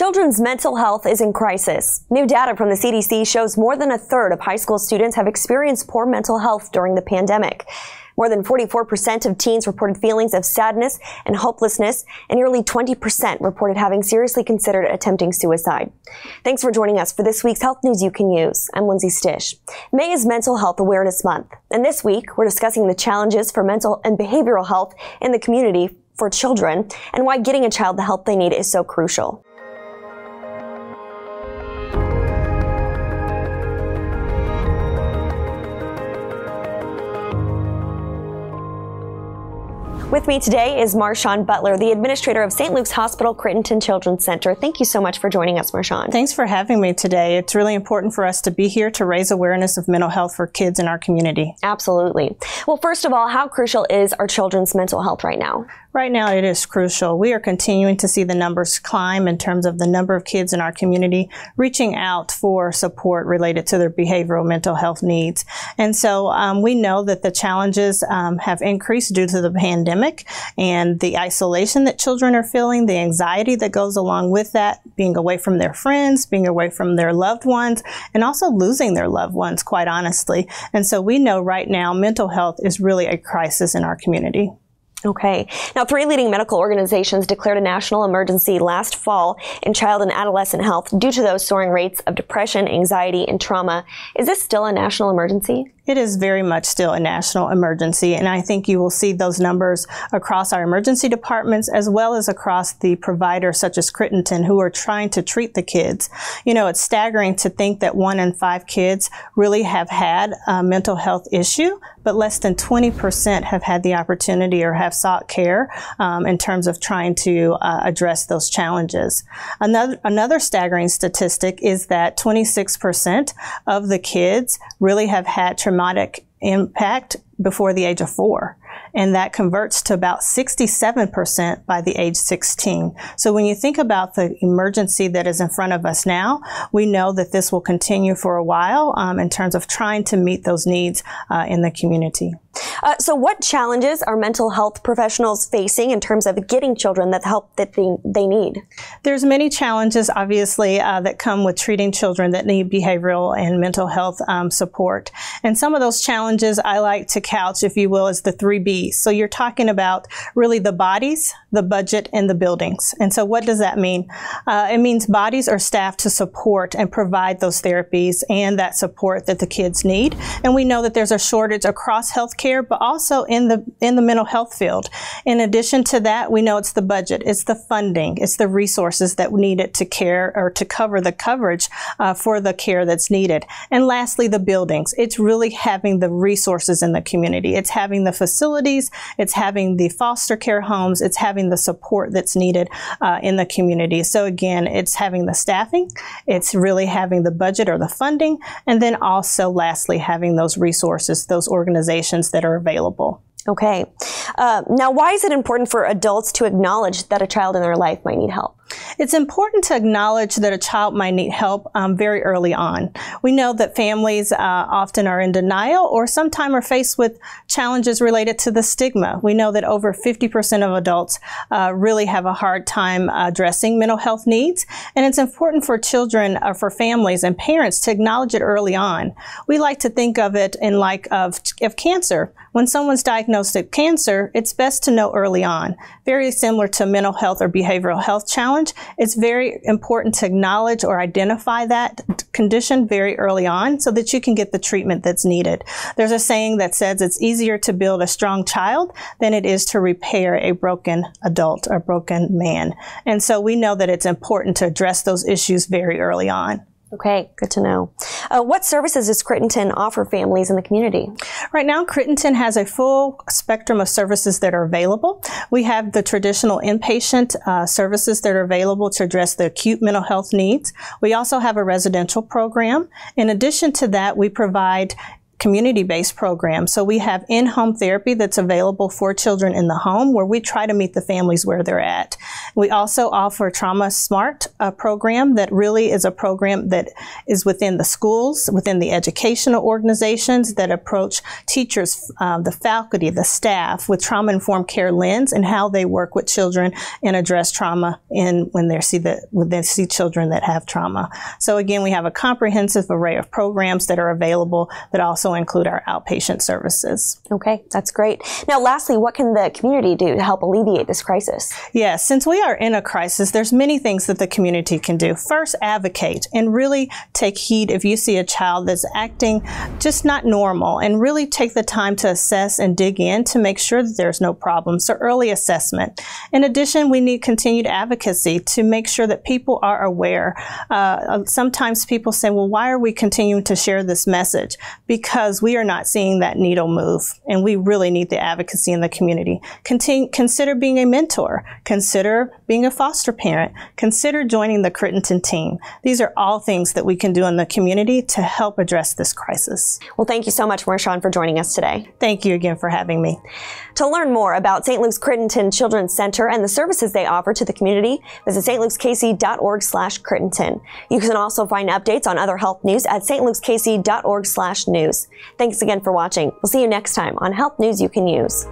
Children's mental health is in crisis. New data from the CDC shows more than a third of high school students have experienced poor mental health during the pandemic. More than 44% of teens reported feelings of sadness and hopelessness, and nearly 20% reported having seriously considered attempting suicide. Thanks for joining us for this week's Health News You Can Use. I'm Lindsay Stish. May is Mental Health Awareness Month, and this week we're discussing the challenges for mental and behavioral health in the community for children and why getting a child the help they need is so crucial. With me today is Marshawn Butler, the administrator of St. Luke's Hospital Crittenton Children's Center. Thank you so much for joining us, Marshawn. Thanks for having me today. It's really important for us to be here to raise awareness of mental health for kids in our community. Absolutely. Well, first of all, how crucial is our children's mental health right now? Right now, it is crucial. We are continuing to see the numbers climb in terms of the number of kids in our community reaching out for support related to their behavioral mental health needs. And so um, we know that the challenges um, have increased due to the pandemic and the isolation that children are feeling, the anxiety that goes along with that, being away from their friends, being away from their loved ones, and also losing their loved ones, quite honestly. And so we know right now mental health is really a crisis in our community. Okay. Now, three leading medical organizations declared a national emergency last fall in child and adolescent health due to those soaring rates of depression, anxiety, and trauma. Is this still a national emergency? it is very much still a national emergency. And I think you will see those numbers across our emergency departments as well as across the providers such as Crittenton who are trying to treat the kids. You know, it's staggering to think that one in five kids really have had a mental health issue, but less than 20% have had the opportunity or have sought care um, in terms of trying to uh, address those challenges. Another, another staggering statistic is that 26% of the kids really have had traumatic impact before the age of four. And that converts to about 67% by the age 16. So when you think about the emergency that is in front of us now, we know that this will continue for a while um, in terms of trying to meet those needs uh, in the community. Uh, so what challenges are mental health professionals facing in terms of getting children the help that they, they need? There's many challenges, obviously, uh, that come with treating children that need behavioral and mental health um, support. And some of those challenges I like to couch, if you will, as the three B's. So you're talking about really the bodies, the budget, and the buildings. And so what does that mean? Uh, it means bodies or staff to support and provide those therapies and that support that the kids need. And we know that there's a shortage across healthcare, but also in the in the mental health field. In addition to that, we know it's the budget, it's the funding, it's the resources that needed to care or to cover the coverage uh, for the care that's needed. And lastly, the buildings. It's really really having the resources in the community. It's having the facilities, it's having the foster care homes, it's having the support that's needed uh, in the community. So again, it's having the staffing, it's really having the budget or the funding, and then also lastly, having those resources, those organizations that are available. Okay. Uh, now, why is it important for adults to acknowledge that a child in their life might need help? It's important to acknowledge that a child might need help um, very early on. We know that families uh, often are in denial or sometimes are faced with challenges related to the stigma. We know that over 50% of adults uh, really have a hard time addressing mental health needs, and it's important for children, uh, for families and parents to acknowledge it early on. We like to think of it in like of, of cancer. When someone's diagnosed with cancer, it's best to know early on. Very similar to mental health or behavioral health challenges challenge, it's very important to acknowledge or identify that condition very early on so that you can get the treatment that's needed. There's a saying that says it's easier to build a strong child than it is to repair a broken adult or broken man. And so we know that it's important to address those issues very early on. Okay, good to know. Uh, what services does Crittenton offer families in the community? Right now, Crittenton has a full spectrum of services that are available. We have the traditional inpatient uh, services that are available to address the acute mental health needs. We also have a residential program. In addition to that, we provide community-based program. So we have in-home therapy that's available for children in the home where we try to meet the families where they're at. We also offer Trauma Smart, a program that really is a program that is within the schools, within the educational organizations that approach teachers, um, the faculty, the staff with trauma-informed care lens and how they work with children and address trauma in when they see the when they see children that have trauma. So again, we have a comprehensive array of programs that are available that also include our outpatient services. Okay, that's great. Now, lastly, what can the community do to help alleviate this crisis? Yes, yeah, since we are in a crisis, there's many things that the community can do. First, advocate and really take heed if you see a child that's acting just not normal and really take the time to assess and dig in to make sure that there's no problem. So early assessment. In addition, we need continued advocacy to make sure that people are aware. Uh, sometimes people say, well, why are we continuing to share this message? Because because we are not seeing that needle move and we really need the advocacy in the community. Continue, consider being a mentor, consider being a foster parent, consider joining the Crittenton team. These are all things that we can do in the community to help address this crisis. Well, thank you so much, Marshawn, for joining us today. Thank you again for having me. To learn more about St. Luke's Crittenton Children's Center and the services they offer to the community, visit stluke'scasey.org slash Crittenton. You can also find updates on other health news at stluke'scasey.org slash news. Thanks again for watching. We'll see you next time on Health News You Can Use.